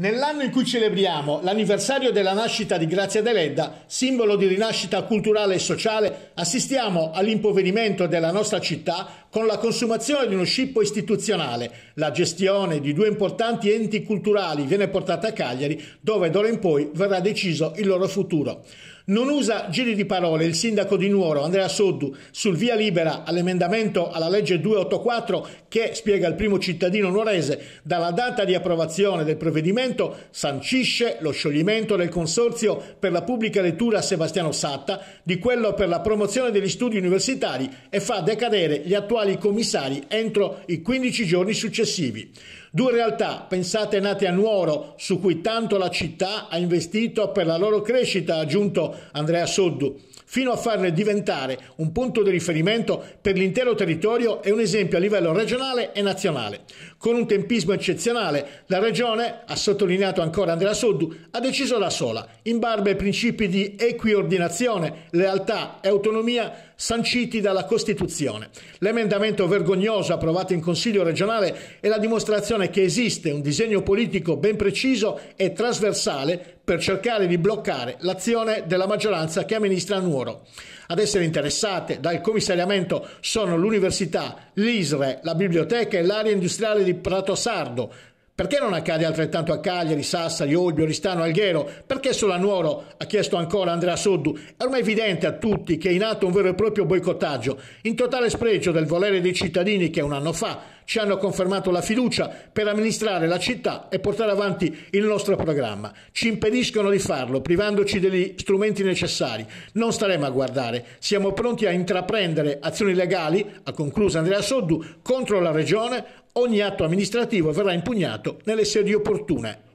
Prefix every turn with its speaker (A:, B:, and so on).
A: Nell'anno in cui celebriamo l'anniversario della nascita di Grazia Deledda, simbolo di rinascita culturale e sociale, assistiamo all'impoverimento della nostra città con la consumazione di uno scippo istituzionale. La gestione di due importanti enti culturali viene portata a Cagliari, dove d'ora in poi verrà deciso il loro futuro. Non usa giri di parole il sindaco di Nuoro, Andrea Soddu, sul via libera all'emendamento alla legge 284 che, spiega il primo cittadino nuorese, dalla data di approvazione del provvedimento sancisce lo scioglimento del Consorzio per la pubblica lettura Sebastiano Satta, di quello per la promozione degli studi universitari e fa decadere gli attuali eventuali commissari entro i 15 giorni successivi. Due realtà, pensate, nate a Nuoro, su cui tanto la città ha investito per la loro crescita, ha aggiunto Andrea Soddu, fino a farne diventare un punto di riferimento per l'intero territorio e un esempio a livello regionale e nazionale. Con un tempismo eccezionale, la Regione, ha sottolineato ancora Andrea Soddu, ha deciso da sola, in barba ai principi di equiordinazione, lealtà e autonomia sanciti dalla Costituzione. L'emendamento vergognoso approvato in Consiglio regionale è la dimostrazione dimostrazione che esiste un disegno politico ben preciso e trasversale per cercare di bloccare l'azione della maggioranza che amministra Nuoro. Ad essere interessate dal commissariamento sono l'università, l'ISRE, la biblioteca e l'area industriale di Prato Sardo, perché non accade altrettanto a Cagliari, Sassari, Olbio, Ristano, Alghero? Perché solo a Nuoro ha chiesto ancora Andrea Soddu? È ormai evidente a tutti che è in atto un vero e proprio boicottaggio, in totale spregio del volere dei cittadini che un anno fa ci hanno confermato la fiducia per amministrare la città e portare avanti il nostro programma. Ci impediscono di farlo, privandoci degli strumenti necessari. Non staremo a guardare. Siamo pronti a intraprendere azioni legali, ha concluso Andrea Soddu, contro la Regione ogni atto amministrativo verrà impugnato nelle sedi opportune.